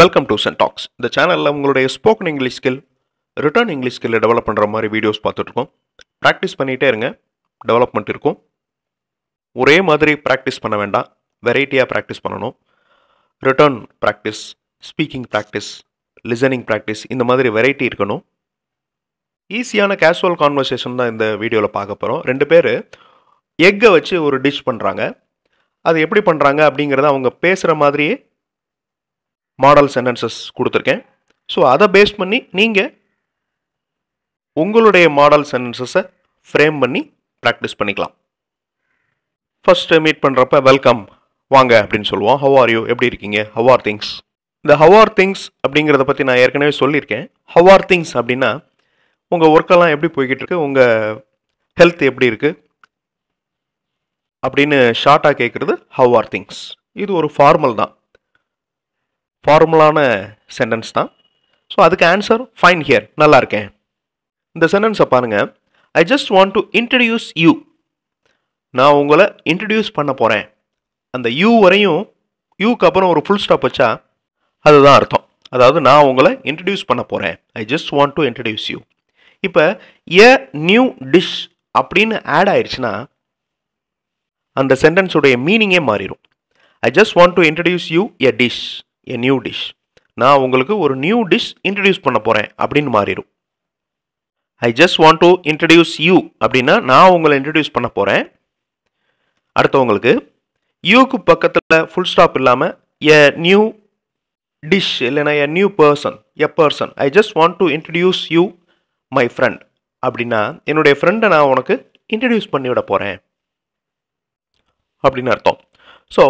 Welcome to Sun tax இந்த சேனலில் உங்களுடைய spoken English skill written English skill develop பண்ணுற மாதிரி வீடியோஸ் பார்த்துட்ருக்கோம் ப்ராக்டிஸ் பண்ணிகிட்டே இருங்க டெவலப்மெண்ட் இருக்கும் ஒரே மாதிரி ப்ராக்டிஸ் பண்ண வேண்டாம் வெரைட்டியாக ப்ராக்டிஸ் பண்ணணும் written practice speaking practice listening practice இந்த மாதிரி வெரைட்டி இருக்கணும் ஈஸியான கேஷுவல் கான்வர்சேஷன் தான் இந்த வீடியோவில் பார்க்க போகிறோம் ரெண்டு பேர் எக்கை வச்சு ஒரு டிஷ் பண்ணுறாங்க அது எப்படி பண்ணுறாங்க அப்படிங்கிறத அவங்க பேசுகிற மாதிரியே மாடல் சென்டென்சஸ் கொடுத்துருக்கேன் ஸோ அதை பேஸ் பண்ணி நீங்கள் உங்களுடைய மாடல் சென்டென்சஸை ஃப்ரேம் பண்ணி ப்ராக்டிஸ் பண்ணிக்கலாம் ஃபஸ்ட்டு மீட் பண்ணுறப்ப வெல்கம் வாங்க அப்படின்னு சொல்லுவோம் ஹவ் ஆர் யூ எப்படி இருக்கீங்க ஹவ் ஆர் திங்ஸ் இந்த ஹவ் ஆர் திங்ஸ் அப்படிங்கிறத பற்றி நான் ஏற்கனவே சொல்லியிருக்கேன் ஹவ் ஆர் திங்ஸ் அப்படின்னா உங்கள் ஒர்க்கெல்லாம் எப்படி போய்கிட்டு இருக்கு உங்கள் ஹெல்த் எப்படி இருக்குது அப்படின்னு ஷார்ட்டாக கேட்குறது ஹவ் ஆர் திங்ஸ் இது ஒரு ஃபார்மல் தான் ஃபார்முலான சென்டென்ஸ் தான் ஸோ அதுக்கு ஆன்சர் ஃபைன் ஹியர் நல்லா இருக்கேன் இந்த சென்டென்ஸை பாருங்கள் I just want to introduce you நான் உங்களை இன்ட்ரடியூஸ் பண்ண போகிறேன் அந்த யூ வரையும் யூக்கு அப்புறம் ஒரு ஃபுல் ஸ்டாப் வச்சா அதுதான் அர்த்தம் அதாவது நான் உங்களை இன்ட்ரடியூஸ் பண்ண போகிறேன் I just want to introduce you இப்போ எ நியூ டிஷ் அப்படின்னு ஆட் ஆயிடுச்சுன்னா அந்த சென்டென்ஸுடைய மீனிங்கே மாறிடும் I just want to introduce you a dish a new dish நான் உங்களுக்கு ஒரு நியூ டிஷ் இன்ட்ரடியூஸ் பண்ண போகிறேன் அப்படின்னு மாறிடும் I just want to introduce you அப்படின்னா நான் உங்களை இன்ட்ரடியூஸ் பண்ண போகிறேன் அடுத்தவங்களுக்கு யூக்கு பக்கத்தில் ஃபுல் ஸ்டாப் இல்லாமல் எ நியூ டிஷ் இல்லைன்னா a new person a person I just want to introduce you my friend அப்படின்னா என்னுடைய ஃப்ரெண்டை நான் உனக்கு இன்ட்ரடியூஸ் பண்ணிவிட போகிறேன் அப்படின்னு அர்த்தம் so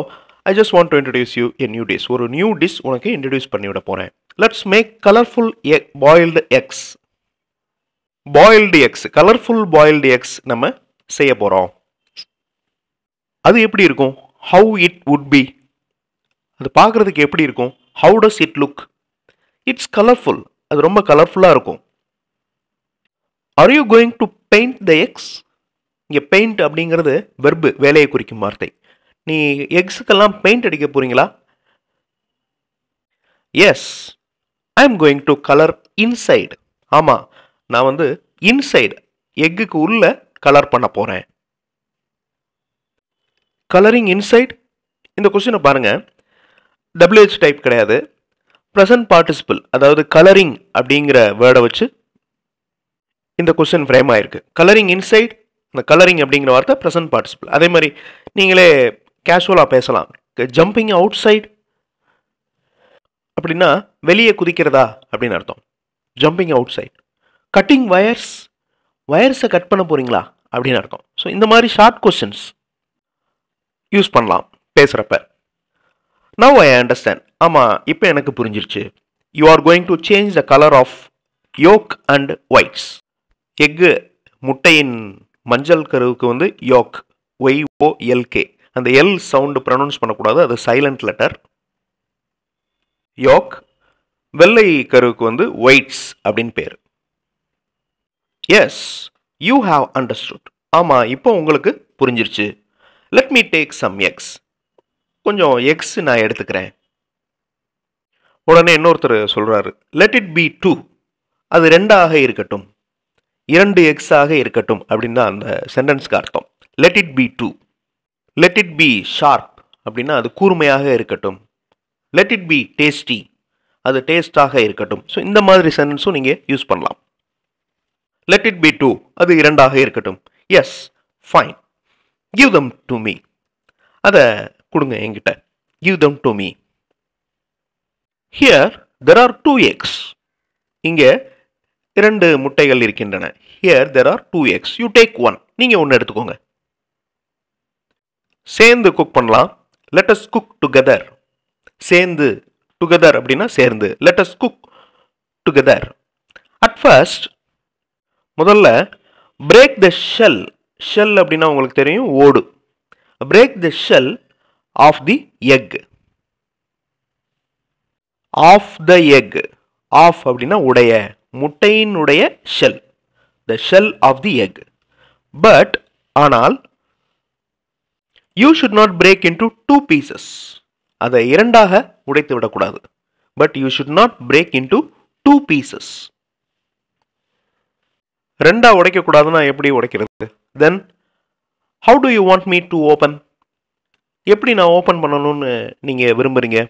I just want to introduce you a new dish ஒரு நியூ டிஷ் உனக்கு இன்ட்ரடியூஸ் பண்ணி போகிறேன் let's make colourful egg boiled eggs boiled eggs colourful boiled eggs நம்ம செய்ய போகிறோம் அது எப்படி இருக்கும் ஹவு இட் வுட் பி அது பார்க்குறதுக்கு எப்படி இருக்கும் how does it look it's colourful அது ரொம்ப கலர்ஃபுல்லாக இருக்கும் are you going to paint the eggs இங்கே பெயிண்ட் அப்படிங்கிறது வெர்பு வேலையை குறிக்கும் வார்த்தை நீ எக்ஸுக்கெல்லாம் பெயிண்ட் அடிக்க போகிறீங்களா yes I am going to colour inside ஆமாம் நான் வந்து இன்சைடு எக்குக்கு உள்ள கலர் பண்ண போகிறேன் கலரிங் இன்சைட் இந்த கொஸ்டினை பாருங்கள் டபிள்யூஹெச் டைப் கிடையாது ப்ரெசன்ட் பார்ட்டிசிபிள் அதாவது கலரிங் அப்படிங்கிற வேர்டை வச்சு இந்த கொஸ்டின் ஃப்ரேம் ஆயிருக்கு கலரிங் இன்சைட் இந்த கலரிங் அப்படிங்கிற வார்த்தை ப்ரெசன்ட் பார்ட்டிசிபிள் அதே மாதிரி நீங்களே கேஷுவலாக பேசலாம் ஜம்பிங் அவுட் சைட் அப்படின்னா வெளியே குதிக்கிறதா அப்படின்னு அர்த்தம் jumping outside cutting wires வயர்ஸை கட் பண்ண போகிறீங்களா அப்படின்னு அர்த்தம் ஸோ இந்த மாதிரி ஷார்ட் கொஸ்டின்ஸ் யூஸ் பண்ணலாம் பேசுகிறப்ப நவ் ஐ அண்டர்ஸ்டாண்ட் ஆமாம் இப்போ எனக்கு புரிஞ்சிருச்சு you are going to change the colour of yolk and whites egg முட்டையின் மஞ்சள் கருவுக்கு வந்து யோக் ஒய் ஓஎல்கே அந்த எல் சவுண்டு ப்ரனவுன்ஸ் பண்ணக்கூடாது அது சைலண்ட் லெட்டர் யோக் வெள்ளை கருவுக்கு வந்து ஒயிட்ஸ் அப்படின்னு பேர் எஸ் யூ ஹாவ் அண்டர்ஸ்டுட் ஆமாம் இப்போ உங்களுக்கு புரிஞ்சிருச்சு let me take some eggs கொஞ்சம் எக்ஸ் நான் எடுத்துக்கிறேன் உடனே இன்னொருத்தர் சொல்கிறாரு லெட் இட் பி டூ அது ரெண்டாக இருக்கட்டும் இரண்டு எக்ஸாக இருக்கட்டும் அப்படின்னு தான் அந்த சென்டென்ஸ்க்கு அர்த்தம் let it be two let it be sharp அப்படின்னா அது கூர்மையாக இருக்கட்டும் லெட் இட் பி டேஸ்டி அது டேஸ்டாக இருக்கட்டும் ஸோ இந்த மாதிரி சென்டென்ஸும் நீங்கள் யூஸ் பண்ணலாம் லெட் இட் பி டூ அது இரண்டாக இருக்கட்டும் yes fine give them to me அதை கொடுங்க என்கிட்ட give them to me here there are two eggs இங்கே இரண்டு முட்டைகள் இருக்கின்றன here there are two eggs you take one நீங்கள் ஒன்று எடுத்துக்கோங்க சேர்ந்து குக் பண்ணலாம் லெட்டஸ் குக் டுகெதர் சேர்ந்து டுகெதர் அப்படின்னா சேர்ந்து let's cook together at first முதல்ல பிரேக் த ஷெல் ஷெல் அப்படின்னா உங்களுக்கு தெரியும் ஓடு break the shell of the egg of the egg of அப்படின்னா உடைய முட்டையினுடைய shell the shell of the egg but ஆனால் you should not break into two pieces அதை இரண்டாக உடைத்து விடக்கூடாது but you should not break into two pieces ரெண்டாக உடைக்கக்கூடாதுன்னா எப்படி உடைக்கிறது then how do you want me to open எப்படி நான் ஓப்பன் பண்ணணும்னு நீங்கள் விரும்புகிறீங்க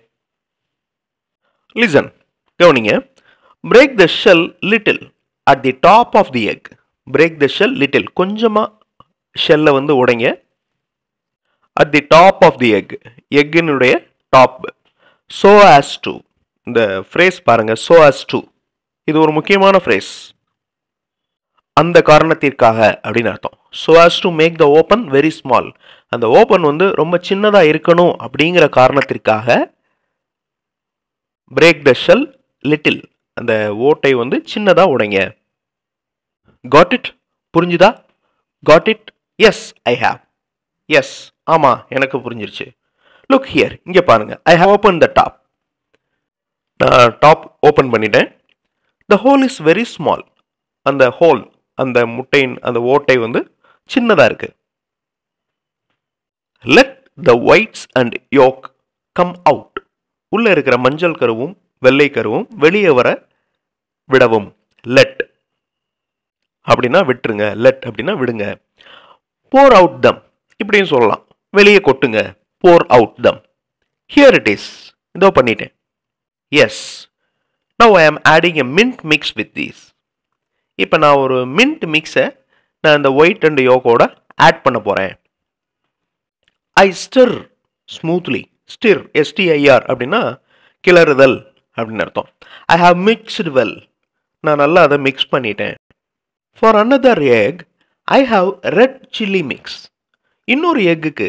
லிசன் கவனிங்க break the shell little at the top of the egg break the shell little கொஞ்சமாக ஷெல்லை வந்து உடைங்க at the top of the egg எக்கினுடைய டாப் ஸோ ஆஸ் டூ இந்த ஃப்ரேஸ் பாருங்கள் ஸோ ஆஸ் டூ இது ஒரு முக்கியமான ஃப்ரேஸ் அந்த காரணத்திற்காக அப்படின்னு அர்த்தம் so as to make the open very small அந்த ஓப்பன் வந்து ரொம்ப சின்னதாக இருக்கணும் அப்படிங்கிற காரணத்திற்காக பிரேக் த ஷெல் லிட்டில் அந்த ஓட்டை வந்து சின்னதாக உடைங்க காட் இட் புரிஞ்சுதா got it yes I have yes ஆமாம் எனக்கு புரிஞ்சிருச்சு லுக் ஹியர் இங்கே பாருங்கள் I have open the top நான் டாப் ஓப்பன் பண்ணிட்டேன் the hole is very small அந்த ஹோல் அந்த முட்டையின் அந்த ஓட்டை வந்து சின்னதாக இருக்குது let the whites and yolk come out உள்ளே இருக்கிற மஞ்சள் கருவும் வெள்ளை கருவும் வெளியே வர விடவும் லெட் அப்படின்னா விட்டுருங்க லெட் அப்படின்னா விடுங்க போர் அவுட் தம் இப்படியும் சொல்லலாம் வெளியே கொட்டுங்க pour out them here it is இதோ பண்ணிட்டேன் yes now I am adding a mint mix with these இப்போ நான் ஒரு மின்ட் மிக்ஸை நான் இந்த ஒயிட் அண்ட் யோகோட ஆட் பண்ண போகிறேன் I stir smoothly stir S T I R அப்படின்னா கிளறுதல் அப்படின்னு அர்த்தம் ஐ ஹாவ் மிக்ஸ்டு வெல் நான் நல்லா அதை மிக்ஸ் பண்ணிட்டேன் for another egg I have red chilli mix இன்னொரு எக்குக்கு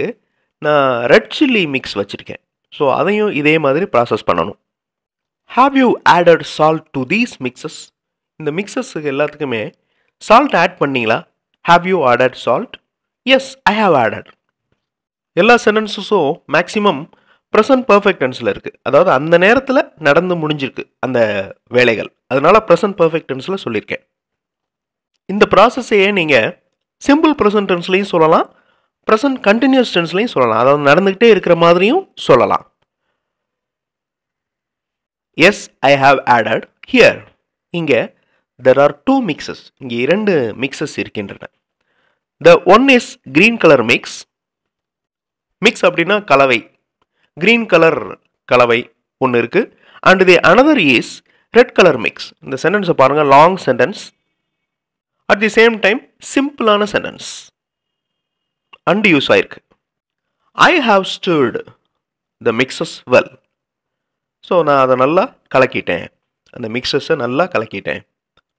நான் ரெட் சில்லி மிக்ஸ் வச்சுருக்கேன் ஸோ அதையும் இதே மாதிரி ப்ராசஸ் பண்ணணும் have you added salt to these mixes இந்த மிக்சஸுக்கு எல்லாத்துக்குமே சால்ட் ஆட் பண்ணிங்களா have you added salt yes I have added எல்லா சென்டென்சஸும் மேக்ஸிமம் ப்ரெசன்ட் பர்ஃபெக்ட் டென்ஸில் இருக்குது அதாவது அந்த நேரத்தில் நடந்து முடிஞ்சிருக்கு அந்த வேலைகள் அதனால் ப்ரெசன்ட் பர்ஃபெக்ட் டென்ஸில் சொல்லியிருக்கேன் இந்த ப்ராசஸையே நீங்கள் சிம்பிள் ப்ரெசன்ட் டென்ஸ்லையும் சொல்லலாம் ப்ரெசன்ட் கண்டினியூஸ் டென்ஸ்லையும் சொல்லலாம் அதாவது நடந்துக்கிட்டே இருக்கிற மாதிரியும் சொல்லலாம் yes I have added here இங்கே தெர் ஆர் டூ மிக்சஸ் இங்கே இரண்டு மிக்சஸ் இருக்கின்றன the one is green colour mix mix அப்படின்னா கலவை க்ரீன் கலர் கலவை ஒன்று இருக்குது and the another is red colour mix இந்த சென்டென்ஸை பாருங்கள் long sentence at the same time சிம்பிளான சென்டென்ஸ் அண்டு யூஸ் ஆயிருக்கு I have stirred the mixes well so நான் அதை நல்லா கலக்கிட்டேன் அந்த மிக்சஸை நல்லா கலக்கிட்டேன்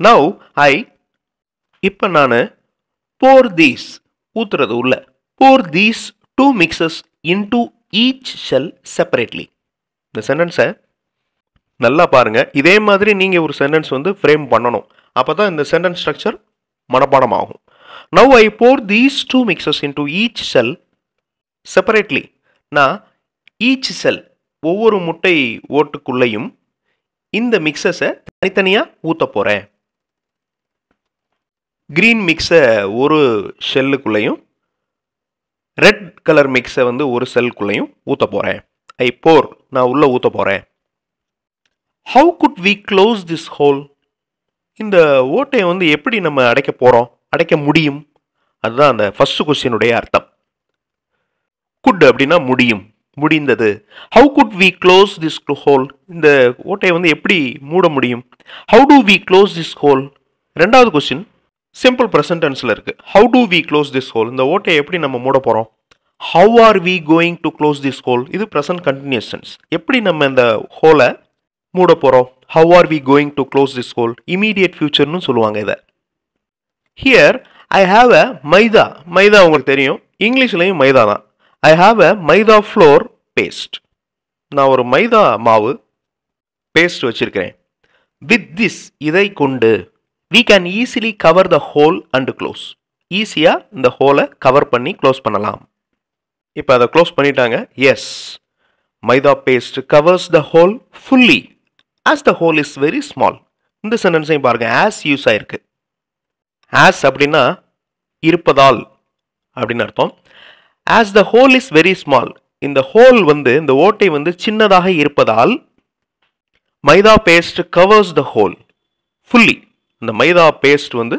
நவ் ஐ இப்போ நான் போர் தீஸ் ஊத்துறது உள்ள pour these two mixes into each shell separately இந்த சென்டென்ஸை நல்லா பாருங்கள் இதே மாதிரி நீங்கள் ஒரு சென்டென்ஸ் வந்து ஃப்ரேம் பண்ணணும் அப்போ தான் இந்த சென்டென்ஸ் ஸ்ட்ரக்சர் மனப்பாடம் ஆகும் Now I pour these two mixes into each cell separately. நான் ஈச் செல் ஒவ்வொரு முட்டை ஓட்டுக்குள்ளேயும் இந்த மிக்சஸை தனித்தனியாக ஊற்ற போகிறேன் கிரீன் மிக்ஸை ஒரு ஷெல்லுக்குள்ளேயும் ரெட் கலர் மிக்ஸை வந்து ஒரு செல்குள்ளேயும் ஊற்ற போகிறேன் ஐ போர் நான் உள்ளே ஊற்ற போகிறேன் how could we close this hole இந்த ஓட்டையை வந்து எப்படி நம்ம அடைக்க போகிறோம் அடைக்க முடியும் அதுதான் அந்த ஃபர்ஸ்ட் கொஸ்டினுடைய அர்த்தம் குட் அப்படின்னா முடியும் முடிந்தது how could we close this hole இந்த ஓட்டையை வந்து எப்படி மூட முடியும் how do we close this hole ரெண்டாவது கொஸ்டின் சிம்பிள் ப்ரெசன்டென்ஸில் இருக்குது how do we close this hole இந்த ஓட்டையை எப்படி நம்ம மூட போகிறோம் how are we going to close this hole இது ப்ரெசன்ட் கண்டினியூஸ் சென்ஸ் எப்படி நம்ம இந்த ஹோலை மூட போகிறோம் how are we going to close this hole immediate ஃபியூச்சர்னு சொல்லுவாங்க இதை ஹியர் ஐ ஹாவ் அ மைதா மைதா உங்களுக்கு தெரியும் இங்கிலீஷ்லையும் மைதா தான் I have a maida flour paste நான் ஒரு மைதா மாவு பேஸ்ட் வச்சுருக்கிறேன் வித் திஸ் இதை கொண்டு we can easily cover the hole and close ஈஸியாக இந்த ஹோலை கவர் பண்ணி க்ளோஸ் பண்ணலாம் இப்போ அதை க்ளோஸ் பண்ணிட்டாங்க yes maida paste covers the hole fully as the hole is very small இந்த சென்டென்ஸையும் பாருங்கள் ஆஸ் யூஸ் ஆயிருக்கு ஆஸ் அப்படின்னா இருப்பதால் அப்படின்னு அர்த்தம் as the hole is very small இந்த ஹோல் வந்து இந்த ஓட்டை வந்து சின்னதாக இருப்பதால் maida paste covers the hole fully இந்த மைதா பேஸ்ட் வந்து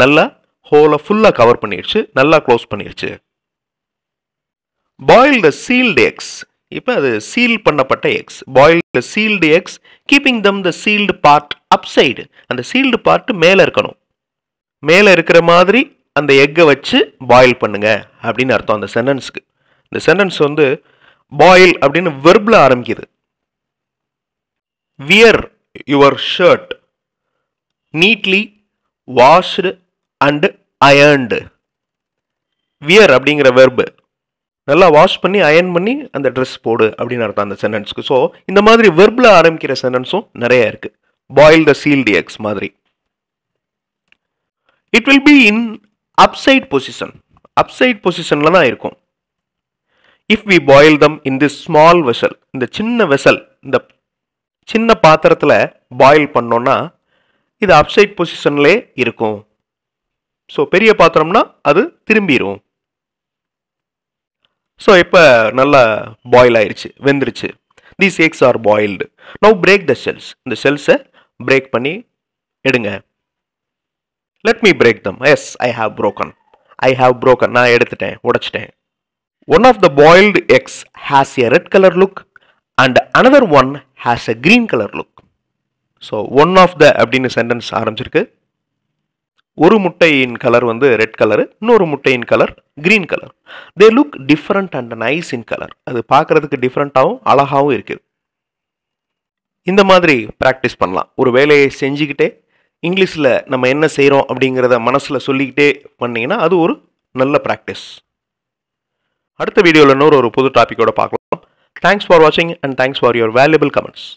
நல்லா ஹோலை ஃபுல்லாக கவர் பண்ணிடுச்சு நல்லா க்ளோஸ் பண்ணிடுச்சு பாயில் த சீல்டு எக்ஸ் இப்போ அது சீல் பண்ணப்பட்ட eggs boil the sealed eggs keeping them the sealed part upside அந்த சீல்டு பார்ட் மேலே இருக்கணும் மேலே இருக்கிற மாதிரி அந்த எக்கை வச்சு பாயில் பண்ணுங்க அப்படின்னு அர்த்தம் அந்த சென்டென்ஸ்க்கு இந்த சென்டென்ஸ் வந்து பாயில் அப்படின்னு வெர்பில் ஆரம்பிக்குது wear your shirt neatly washed and ironed wear அப்படிங்கிற வெர்பு நல்லா வாஷ் பண்ணி அயர்ன் பண்ணி அந்த ட்ரெஸ் போடு அப்படின்னு அர்த்தம் அந்த சென்டென்ஸ்க்கு ஸோ இந்த மாதிரி வெர்பில் ஆரம்பிக்கிற சென்டென்ஸும் நிறைய இருக்குது பாயில் த சீல்டு எக்ஸ் மாதிரி it will be in upside position upside பொசிஷனில் தான் இருக்கும் if we boil them in this small vessel இந்த சின்ன வெசல் இந்த சின்ன பாத்திரத்தில் பாயில் பண்ணோன்னா இது அப்சைட் பொசிஷன்லே இருக்கும் ஸோ பெரிய பாத்திரம்னா அது திரும்பிடும் ஸோ இப்போ நல்லா பாயில் ஆயிடுச்சு வெந்துருச்சு these eggs are boiled now break the shells இந்த செல்ஸை பிரேக் பண்ணி எடுங்க let me break them yes I have broken I have broken நான் எடுத்துட்டேன் உடைச்சிட்டேன் one of the boiled eggs has a red colour look and another one has a green colour look so one of the அப்படின்னு sentence ஆரம்பிச்சிருக்கு ஒரு முட்டையின் colour வந்து red colour இன்னொரு முட்டையின் colour green colour they look different and nice in colour அது பார்க்குறதுக்கு டிஃப்ரெண்ட்டாகவும் அழகாகவும் இருக்குது இந்த மாதிரி ப்ராக்டிஸ் பண்ணலாம் ஒரு வேலையை செஞ்சுக்கிட்டே இங்கிலீஷில் நம்ம என்ன செய்கிறோம் அப்படிங்கிறத மனசில் சொல்லிக்கிட்டே பண்ணிங்கன்னா அது ஒரு நல்ல ப்ராக்டிஸ் அடுத்த வீடியோவில் இன்னொரு ஒரு புது டாப்பிக்கோடு பார்க்கலாம் தேங்க்ஸ் ஃபார் வாட்சிங் and thanks for your valuable comments